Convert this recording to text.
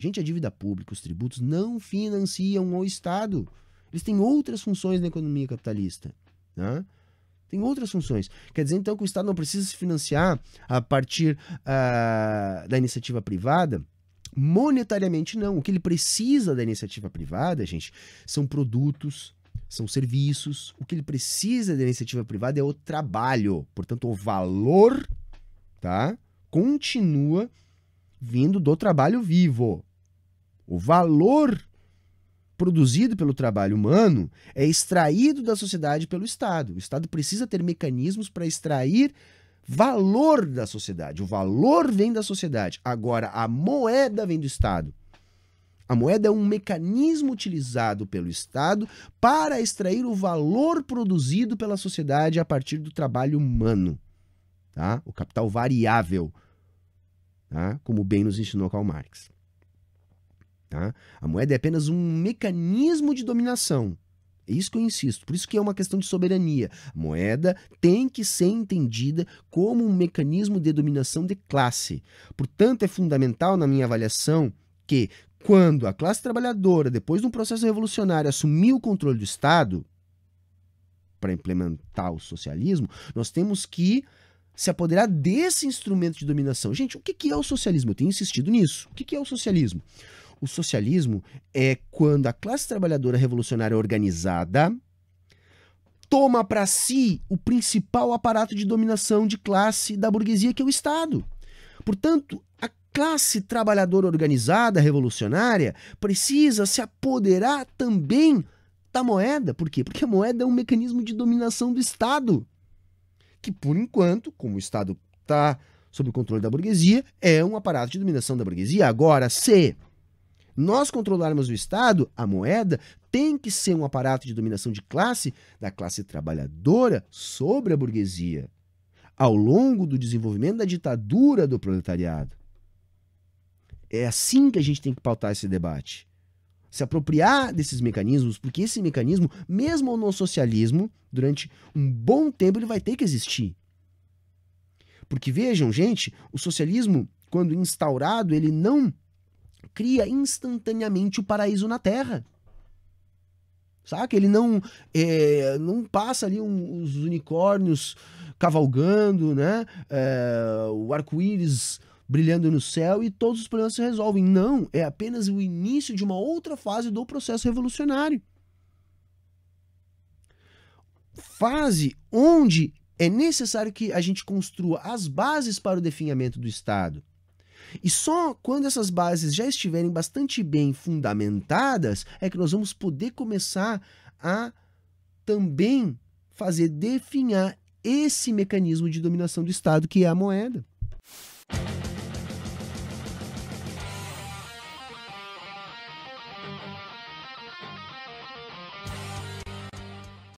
Gente, a dívida pública, os tributos não financiam o Estado. Eles têm outras funções na economia capitalista. Né? Tem outras funções. Quer dizer, então, que o Estado não precisa se financiar a partir uh, da iniciativa privada? Monetariamente, não. O que ele precisa da iniciativa privada, gente, são produtos, são serviços. O que ele precisa da iniciativa privada é o trabalho. Portanto, o valor tá, continua vindo do trabalho vivo. O valor produzido pelo trabalho humano é extraído da sociedade pelo Estado. O Estado precisa ter mecanismos para extrair valor da sociedade. O valor vem da sociedade. Agora, a moeda vem do Estado. A moeda é um mecanismo utilizado pelo Estado para extrair o valor produzido pela sociedade a partir do trabalho humano. Tá? O capital variável, tá? como bem nos ensinou Karl Marx. Tá? A moeda é apenas um mecanismo de dominação. É isso que eu insisto. Por isso que é uma questão de soberania. A moeda tem que ser entendida como um mecanismo de dominação de classe. Portanto, é fundamental, na minha avaliação, que quando a classe trabalhadora, depois de um processo revolucionário, assumiu o controle do Estado para implementar o socialismo, nós temos que se apoderar desse instrumento de dominação. Gente, o que é o socialismo? Eu tenho insistido nisso. O que é o socialismo? O socialismo é quando a classe trabalhadora revolucionária organizada toma para si o principal aparato de dominação de classe da burguesia, que é o Estado. Portanto, a classe trabalhadora organizada revolucionária precisa se apoderar também da moeda. Por quê? Porque a moeda é um mecanismo de dominação do Estado. Que, por enquanto, como o Estado está sob o controle da burguesia, é um aparato de dominação da burguesia. Agora, se nós controlarmos o Estado, a moeda, tem que ser um aparato de dominação de classe da classe trabalhadora sobre a burguesia, ao longo do desenvolvimento da ditadura do proletariado. É assim que a gente tem que pautar esse debate. Se apropriar desses mecanismos, porque esse mecanismo, mesmo no socialismo, durante um bom tempo ele vai ter que existir. Porque vejam, gente, o socialismo, quando instaurado, ele não cria instantaneamente o paraíso na Terra. Saca? Ele não, é, não passa ali um, os unicórnios cavalgando, né? É, o arco-íris brilhando no céu e todos os problemas se resolvem. Não, é apenas o início de uma outra fase do processo revolucionário. Fase onde é necessário que a gente construa as bases para o definhamento do Estado. E só quando essas bases já estiverem bastante bem fundamentadas é que nós vamos poder começar a também fazer definhar esse mecanismo de dominação do Estado que é a moeda.